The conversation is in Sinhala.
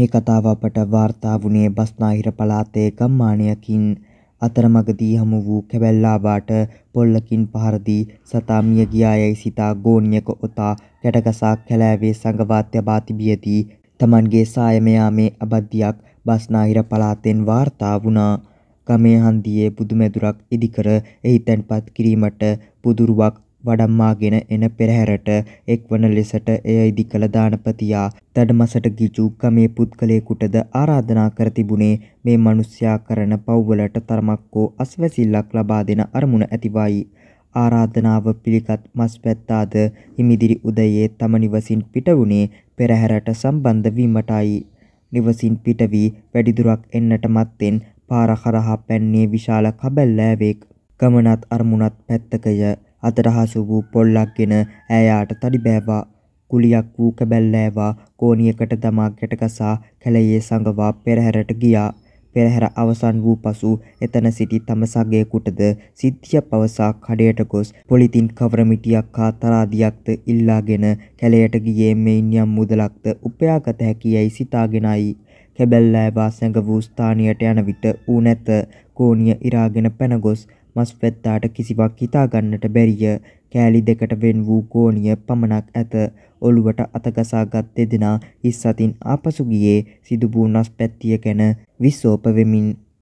මේ කතාව අපට වාර්තා වුණේ බස්නාහිර පළාතේ ගම්මානයකින් අතරමගදී හමු වූ කැබැල්ලාබාට පොල්ලකින් පහර දී සතා මිය ගියායයි සිතා ගෝණියක ඔතා කැටගසා කැලෑවේ සංගවා තබා තිබියදී තමන්ගේ සායමයාමේ අබද්ධියක් බස්නාහිර පළාතෙන් වාර්තා වුණා. ගමේ හන්දියේ බුදුමැදුරක් ඉදිකර එහි තැන්පත් කිරීමට බුදුරුවක් වඩම්මාගෙන එන පෙරහැරට එක්වන ලෙසට එය ඉදිකළ දානපතියා දඩමසට ගිජු ගමේ පුද්ගලයෙකුටද ආරාධනා කර තිබුණේ මේ මිනිසයා කරන පව්වලට තරමක් හෝ අස්වැසිල්ලක් ලබා දෙන අරමුණ ඇතිවයි. ආරාධනාව පිළිගත් මස් පැත්තාද හිමිදිරි උදයේ තම නිවසින් පිටවුණේ පෙරහැරට සම්බන්ධ වීමටයි. නිවසින් පිටවී වැඩිදුරක් එන්නට මත්තෙන් පාර හරහා පැන්නේ විශාල කබැල්ලෑවෙක්. ගමනත් අරමුණත් පැත්තකය අතට හසු වූ පොල්ලක්ගෙන ඈයාට තඩි බෑවා. කුලියක් වූ කැබැල්ලෑවා කෝණියකට දමා ගැටගසා කැලයේ සඟවා පෙරහැරට ගියා. පෙරහැර අවසන් වූ පසු එතන සිටි තම සගයෙකුටද සිද්ධිය පවසා කඩයට ගොස් පොලිතින් කවරමිටියක් හා තරාදියක්ද ඉල්ලාගෙන කැලයට ගියේ මෙයින් යම් මුදලක්ද උපයාගත හැකියයි සිතාගෙනයි. කැබැල්ලෑවා සැඟ වූ ස්ථානයට යන විට ඌ නැත කෝණිය ඉරාගෙන පැනගොස් මස්පැත්තාට කිසිවක් හිතාගන්නට බැරිය කෑලි දෙකට වෙන් වූ ගෝනිය පමණක් ඇත ඔළුවට අතගසාගත් දෙදෙනා හිස් අතින් ආපසු ගියේ සිදුබූ නස්පැත්තිය ගැන විස්සෝප වෙමින්